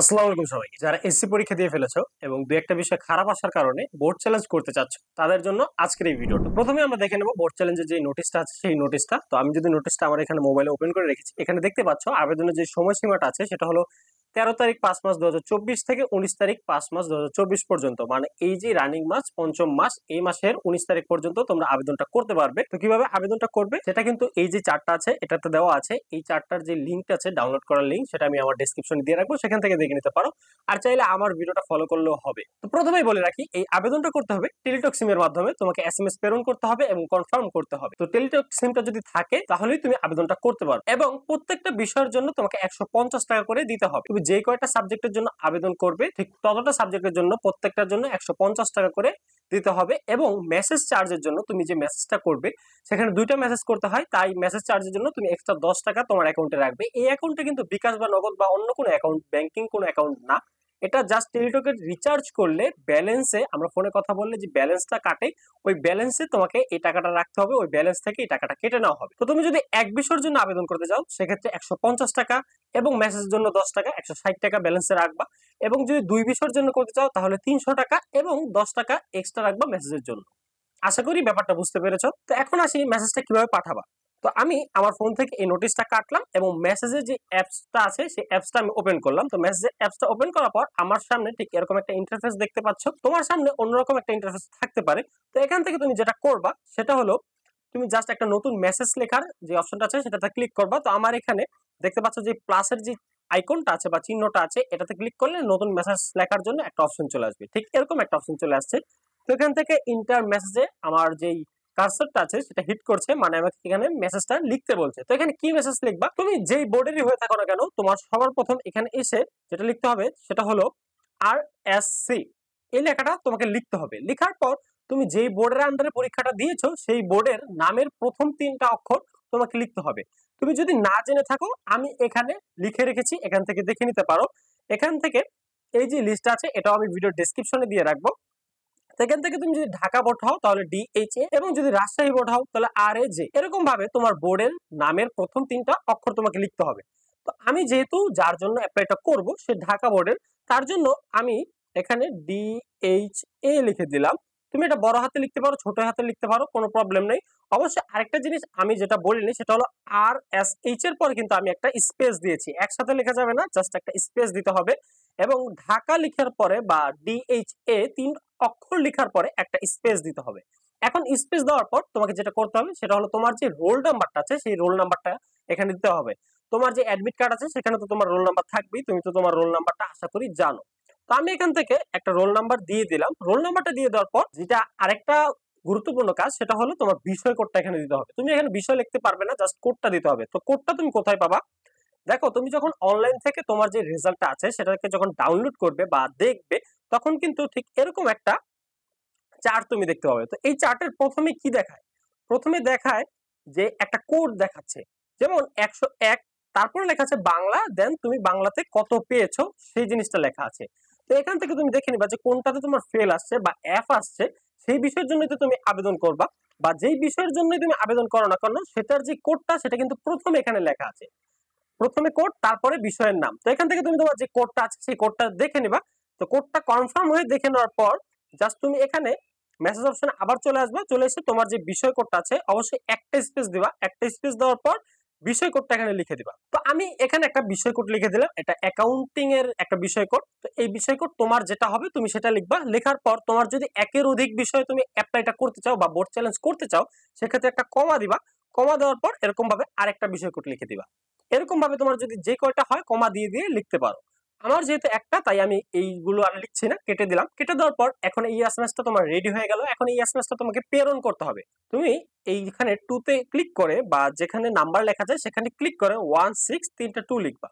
আসসালামু আলাইকুম যারা এসসি পরীক্ষা দিয়ে ফেলেছো এবং দু একটা বিষয় খারাপ আসার কারণে বোর্ড চ্যালেঞ্জ করতে চাচ্ছ তাদের জন্য আজকের এই ভিডিওটা প্রথমে আমরা দেখে নেবো বোর্ড চ্যালেঞ্জের যে নোটিশটা আছে সেই নোটিশটা তো আমি যদি নোটিশটা আমার এখানে মোবাইলে ওপেন করে রেখেছি এখানে দেখতে পাচ্ছ আবেদনের যে সময়সীমাটা আছে সেটা হলো তেরো তারিখ পাঁচ মাস দু থেকে উনিশ তারিখ পাঁচ মাস দু পর্যন্ত মানে এই যে রানিং মাস পঞ্চম মাস এই মাসের উনিশ তারিখ পর্যন্ত তোমরা আবেদনটা করতে পারবে তো কিভাবে আবেদনটা করবে সেটা কিন্তু এই যে চারটা আছে এটাতে দেওয়া আছে এই চারটার যে লিঙ্কটা আছে ডাউনলোড করার লিঙ্ক সেটা আমি আমার ডিসক্রিপশনে দিয়ে রাখবো সেখান থেকে দেখে নিতে পারো আর চাইলে আমার ভিডিওটা ফলো করলেও হবে তো প্রথমেই বলে রাখি এই আবেদনটা করতে হবে টেলিটক সিমের মাধ্যমে তোমাকে এস এম এস প্রেরণ করতে হবে এবং কনফার্ম করতে হবে তো টেলিটক সিমটা যদি থাকে তাহলেই তুমি আবেদনটা করতে পারো এবং প্রত্যেকটা বিষয়ের জন্য তোমাকে একশো টাকা করে দিতে হবে তুমি যে কয়টা সাবজেক্টের জন্য আবেদন করবে ঠিক ততটা সাবজেক্টের জন্য প্রত্যেকটার জন্য একশো টাকা করে দিতে হবে এবং মেসেজ চার্জের জন্য তুমি যে মেসেজটা করবে সেখানে দুইটা মেসেজ করতে হয় তাই মেসেজ চার্জের জন্য তুমি এক্সট্রা দশ টাকা তোমার অ্যাকাউন্টে রাখবে এই অ্যাকাউন্টে কিন্তু বিকাশ বা নগদ বা অন্য কোনো অ্যাকাউন্ট ব্যাংকিং কোনো অ্যাকাউন্ট না এটা জাস্ট টেলিটকে রিচার্জ করলে ব্যালেন্সে আমরা ফোনে কথা বললে যে ব্যালেন্সটা কাটে ওই ব্যালেন্সে তোমাকে এই টাকাটা রাখতে হবে ওই ব্যালেন্স থেকে এই টাকাটা কেটে নেওয়া হবে তো তুমি যদি এক বিষয়ের জন্য আবেদন করতে চাও সেক্ষেত্রে একশো টাকা এবং মেসেজের জন্য দশ টাকা একশো টাকা ব্যালেন্সে রাখবা এবং যদি দুই বিষয়ের জন্য করতে চাও তাহলে তিনশো টাকা এবং দশ টাকা এক্সট্রা রাখবা মেসেজের জন্য আশা করি ব্যাপারটা বুঝতে পেরেছ তো এখন আসি মেসেজটা কিভাবে পাঠাবা তো আমি আমার ফোন থেকে এই নোটিশটা কাটলাম এবং মেসেজে যে অ্যাপসটা আছে সেই অ্যাপসটা আমি ওপেন করলাম তো মেসেজের অ্যাপসটা ওপেন করার পর আমার সামনে ঠিক এরকম একটা ইন্টারফেস দেখতে পাচ্ছ তোমার সামনে অন্যরকম একটা ইন্টারফেস থাকতে পারে তো এখান থেকে তুমি যেটা করবা সেটা হলো তুমি জাস্ট একটা নতুন মেসেজ লেখার যে অপশনটা আছে সেটাতে ক্লিক করবা তো আমার এখানে দেখতে পাচ্ছ যে প্লাসের যে আইকনটা আছে বা চিহ্নটা আছে এটাতে ক্লিক করলে নতুন মেসেজ লেখার জন্য একটা অপশন চলে আসবে ঠিক এরকম একটা অপশন চলে আসছে তো এখান থেকে ইন্টার মেসেজে আমার যেই কার্সারটা আছে সেটা হিট করছে মানে আমাকে এখানে মেসেজটা লিখতে বলছে তো এখানে কি মেসেজ লিখবা তুমি যেই বোর্ডেরই হয়ে থাকো না কেন তোমার সবার প্রথম এখানে এসে যেটা লিখতে হবে সেটা হলো আর এস সি এই লেখাটা তোমাকে লিখতে হবে লেখার পর তুমি যেই বোর্ডের আন্ডারে পরীক্ষাটা দিয়েছো সেই বোর্ডের নামের প্রথম তিনটা অক্ষর তোমাকে লিখতে হবে তুমি যদি না জেনে থাকো আমি এখানে লিখে রেখেছি এখান থেকে দেখে নিতে পারো এখান থেকে এই যে লিস্ট আছে এটাও আমি ভিডিও ডিসক্রিপশনে দিয়ে রাখবো সেখান থেকে তুমি যদি ঢাকা বোর্ড তাহলে ডিএইচএ এবং যদি রাজশাহী বোর্ড তাহলে আর এ এরকম ভাবে তোমার বোর্ডের নামের প্রথম তিনটা অক্ষর তোমাকে লিখতে হবে তো আমি যেহেতু যার জন্য অ্যাপ্লাইটা করব সে ঢাকা বোর্ডের তার জন্য আমি এখানে ডিএইচএ লিখে দিলাম তুমি এটা বড় হাতে লিখতে পারো ছোট হাতে লিখতে পারো কোনো প্রবলেম নেই অবশ্যই আরেকটা জিনিস আমি যেটা বলিনি সেটা হলো আর এস এইচ এর পরে কিন্তু আমি একটা স্পেস দিয়েছি একসাথে লেখা যাবে না জাস্ট একটা স্পেস দিতে হবে এবং ঢাকা লিখার পরে বা ডিএইচ এ তিন অক্ষর লেখার পরে একটা স্পেস দিতে হবে এখন স্পেস দেওয়ার পর তোমাকে যেটা করতে হবে সেটা হলো তোমার যে রোল নাম্বারটা আছে সেই রোল নাম্বারটা এখানে দিতে হবে তোমার যে অ্যাডমিট কার্ড আছে সেখানে তো তোমার রোল নাম্বার থাকবেই তুমি তো তোমার রোল নাম্বারটা আশা করি জানো তো আমি এখান থেকে একটা রোল নাম্বার দিয়ে দিলাম রোল নাম্বারটা দিয়ে দেওয়ার পর যেটা আরেকটা গুরুত্বপূর্ণ কাজ সেটা হলো তোমার বিষয় কোডটা এখানে দিতে হবে তুমি এখানে বিষয় লিখতে পারবে না জাস্ট কোডটা দিতে হবে তো কোডটা তুমি কোথায় পাবা দেখো তুমি যখন অনলাইন থেকে তোমার যে রেজাল্টটা আছে সেটাকে যখন ডাউনলোড করবে বা দেখবে তখন কিন্তু ঠিক এরকম একটা চার্ট তুমি দেখতে পাবে তো এই চার্টের প্রথমে কি দেখায় প্রথমে দেখায় যে একটা কোড দেখাচ্ছে যেমন একশো এক তারপরে লেখা আছে বাংলা দেন তুমি বাংলাতে কত পেয়েছো সেই জিনিসটা লেখা আছে তো এখান থেকে তুমি দেখে নিবা যে কোনটাতে তোমার ফেল আসছে বা অ্যাপ আসছে সেই বিষয়ের জন্য তো তুমি আবেদন করবা বা যেই বিষয়ের জন্য তুমি আবেদন করো না কেন সেটার যে কোডটা সেটা কিন্তু প্রথমে এখানে লেখা আছে প্রথমে কোড তারপরে বিষয়ের নাম তো এখান থেকে তুমি তোমার যে কোডটা আছে সেই কোডটা দেখে নিবা তো কোডটা কনফার্ম হয়ে দেখে নেওয়ার পর জাস্ট তুমি এখানে মেসেজ অপশন আবার চলে আসবে চলে এসে তোমার যে বিষয় কোডটা আছে অবশ্যই একটা স্পেস দিবা একটা স্পেস দেওয়ার পর বিষয় কোডটা এখানে লিখে দিবা তো আমি এখানে একটা বিষয় কোড লিখে দিলাম এটা অ্যাকাউন্টিং এর একটা বিষয় কোড তো এই বিষয় কোড তোমার যেটা হবে তুমি সেটা লিখবা লেখার পর তোমার যদি একের অধিক বিষয় তুমি অ্যাপ্লাইটা করতে চাও বা বোর্ড চ্যালেঞ্জ করতে চাও সেক্ষেত্রে একটা কমা দিবা কমা দেওয়ার পর এরকম ভাবে আরেকটা বিষয় কোড লিখে দিবা এরকম ভাবে তোমার যদি যে কয়টা হয় কমা দিয়ে দিয়ে লিখতে পারো আমার যেহেতু একটা তাই আমি এইগুলো আর লিখছি না কেটে দিলাম কেটে দেওয়ার পর এখন এই এসএমএসটা তোমার রেডি হয়ে গেল এখন এই এসএমএসটা তোমাকে প্রেরণ করতে হবে তুমি এইখানে টুতে ক্লিক করে বা যেখানে নাম্বার লেখা যায় সেখানে ক্লিক করে ওয়ান সিক্স তিনটা টু লিখবা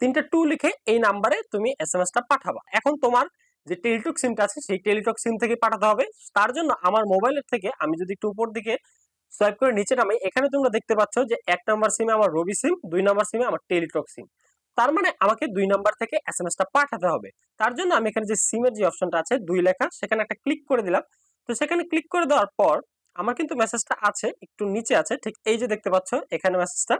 তিনটা টু লিখে এই নাম্বারে তুমি এসএমএসটা পাঠাবা এখন তোমার যে টেলিটক সিমটা আছে সেই টেলিটক সিম থেকে পাঠাতে হবে তার জন্য আমার মোবাইলের থেকে আমি যদি একটু উপর দিকে সোয়াইপ করে নিচে নামাই এখানে তোমরা দেখতে পাচ্ছ যে এক নাম্বার সিমে আমার রবি সিম দুই নাম্বার সিমে আমার টেলিটক সিম তার মানে আমাকে দুই নাম্বার থেকে এস এম টা পাঠাতে হবে তার জন্য আমি এখানে যে সিমের যে অপশনটা আছে দুই লেখা সেখানে একটা ক্লিক করে দিলাম তো সেখানে ক্লিক করে দেওয়ার পর আমার কিন্তু মেসেজটা আছে একটু নিচে আছে ঠিক এই যে দেখতে পাচ্ছ এখানে মেসেজটা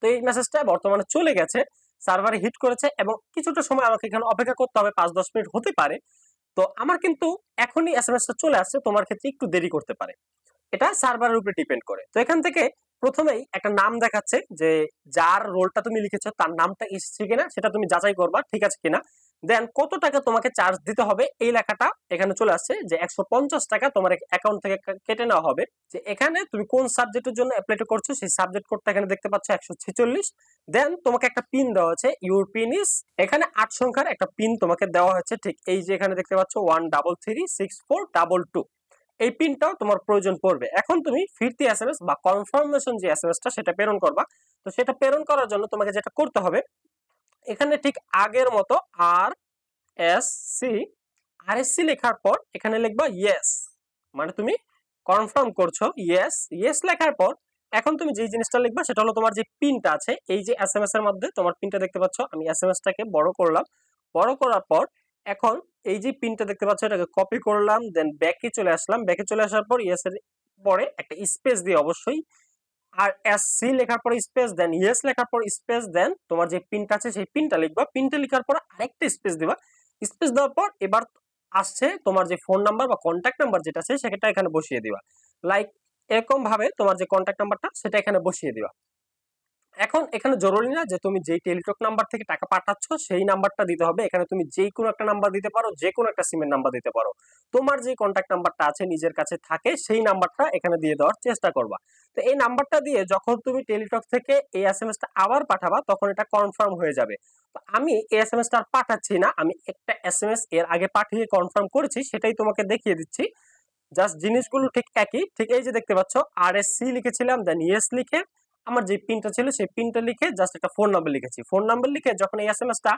তো এই মেসেজটা বর্তমানে চলে গেছে সার্ভারে হিট করেছে এবং কিছুটা সময় আমাকে এখানে অপেক্ষা করতে হবে পাঁচ দশ মিনিট হতে পারে তো আমার কিন্তু এখনই এস এম চলে আসছে তোমার ক্ষেত্রে একটু দেরি করতে পারে এটা সার্ভারের উপরে ডিপেন্ড করে তো এখান থেকে প্রথমেই একটা নাম দেখাচ্ছে যে যার রোলটা তুমি লিখেছো তার নামটা এসেছে কিনা সেটা তুমি যাচাই করবা ঠিক আছে কিনা দেন কত টাকা তোমাকে চার্জ দিতে হবে এই লেখাটা এখানে চলে আসছে যে একশো টাকা তোমার অ্যাকাউন্ট থেকে কেটে নেওয়া হবে যে এখানে তুমি কোন সাবজেক্টের জন্য অ্যাপ্লাই করছো সেই সাবজেক্ট কোডটা এখানে দেখতে পাচ্ছ একশো দেন তোমাকে একটা পিন দেওয়া হয়েছে ইউর পিন ইস এখানে আট সংখ্যার একটা পিন তোমাকে দেওয়া হয়েছে ঠিক এই যে এখানে দেখতে পাচ্ছ one double three six four double two এই পিনটাও তোমার প্রয়োজন পড়বে এখন তুমি ফিরতি এস এম এস বা কনফার্মেশন যে এস এম এসটা সেটা প্রেরণ করবা তো সেটা প্রেরণ করার জন্য তোমাকে যেটা করতে হবে এখানে ঠিক আগের মতো আর এস সি আর এস সি লেখার পর এখানে লিখবা ইয়েস মানে তুমি কনফার্ম করছো ইয়েস ইয়েস লেখার পর এখন তুমি যে জিনিসটা লিখবা সেটা হলো তোমার যে পিনটা আছে এই যে এস এম এস এর মধ্যে তোমার পিনটা দেখতে পাচ্ছ আমি এস এম এসটাকে বড় করলাম বড় করার পর এখন এই যে পিনটা দেখতে পাচ্ছ এটাকে কপি করলাম দেন ব্যাকে চলে আসলাম ব্যাকে চলে আসার পর ইয়েস এর পরে একটা স্পেস দিয়ে অবশ্যই আর এস সি লেখার পর স্পেস দেন ইয়েস লেখার পর স্পেস দেন তোমার যে পিনটা আছে সেই পিনটা লিখবা পিনটা লেখার পর আরেকটা স্পেস দিবা স্পেস দেওয়ার পর এবার আসছে তোমার যে ফোন নাম্বার বা কন্ট্যাক্ট নাম্বার যেটা আছে সেটা এখানে বসিয়ে দিবা লাইক এরকম ভাবে তোমার যে কন্ট্যাক্ট নাম্বারটা সেটা এখানে বসিয়ে দিবা এখন এখানে জরুরি না যে তুমি যেই টেলিটক নাম্বার থেকে টাকা পাঠাচ্ছ সেই নাম্বারটা দিতে হবে এখানে তুমি যেই কোনো একটা নাম্বার দিতে পারো যে কোনো একটা সিমের নাম্বার দিতে পারো তোমার যে কন্ট্যাক্ট নাম্বারটা আছে নিজের কাছে থাকে সেই নাম্বারটা এখানে দিয়ে দেওয়ার চেষ্টা করবা তো এই নাম্বারটা দিয়ে যখন তুমি টেলিটক থেকে এই এস এম এসটা আবার পাঠাবা তখন এটা কনফার্ম হয়ে যাবে তো আমি এই এস এম এসটা আর পাঠাচ্ছি না আমি একটা এস এম এস এর আগে পাঠিয়ে কনফার্ম করেছি সেটাই তোমাকে দেখিয়ে দিচ্ছি জাস্ট জিনিসগুলো ঠিক একই ঠিক এই যে দেখতে পাচ্ছ আর এস সি লিখেছিলাম দেন ইয়েস লিখে আমার যে পিনটা ছিল সেই পিনটা লিখে জাস্ট একটা ফোন নাম্বার লিখেছি ফোন নাম্বার লিখে যখন এই এস এম এসটা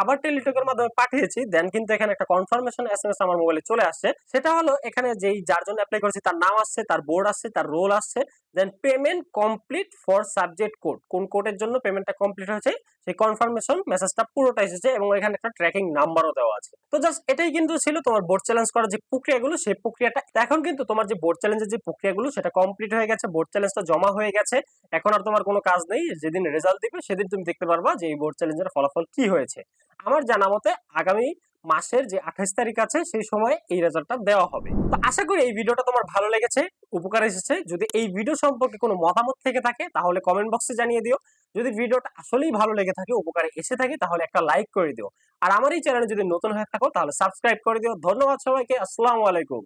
আবার টেলিটকের মাধ্যমে পাঠিয়েছি দেন কিন্তু এখানে একটা কনফার্মেশন এস আমার মোবাইলে চলে আসছে সেটা হলো এখানে যেই যার জন্য অ্যাপ্লাই করেছি তার নাম আসছে তার বোর্ড আসছে তার রোল আসছে then payment complete for subject code কোন কোডের জন্য পেমেন্টটা কমপ্লিট হয়েছে সেই কনফার্মেশন মেসেজটা পুরোটা এসেছে এবং এখানে একটা ট্র্যাকিং নাম্বারও দেওয়া আছে তো জাস্ট এটাই কিন্তু ছিল তোমার বোর্ড চ্যালেঞ্জ করার যে প্রক্রিয়াগুলো সেই প্রক্রিয়াটা এখন কিন্তু তোমার যে বোর্ড চ্যালেঞ্জের যে প্রক্রিয়াগুলো সেটা কমপ্লিট হয়ে গেছে বোর্ড চ্যালেঞ্জটা জমা হয়ে গেছে এখন আর তোমার কোনো কাজ নেই যেদিন রেজাল্ট দিবে সেদিন তুমি দেখতে পারবা যে এই বোর্ড চ্যালেঞ্জের ফলাফল কি হয়েছে আমার জানা মতে আগামী মাসের যে আঠাশ তারিখ আছে সেই সময় এই রেজাল্টটা দেওয়া হবে তো আশা করি এই ভিডিওটা তোমার ভালো লেগেছে উপকার এসেছে যদি এই ভিডিও সম্পর্কে কোনো মতামত থেকে থাকে তাহলে কমেন্ট বক্সে জানিয়ে দিও যদি ভিডিওটা আসলেই ভালো লেগে থাকে উপকারে এসে থাকে তাহলে একটা লাইক করে দিও আর আমার এই চ্যানেলে যদি নতুন হয়ে থাকো তাহলে সাবস্ক্রাইব করে দিও ধন্যবাদ সবাইকে আসসালামু আলাইকুম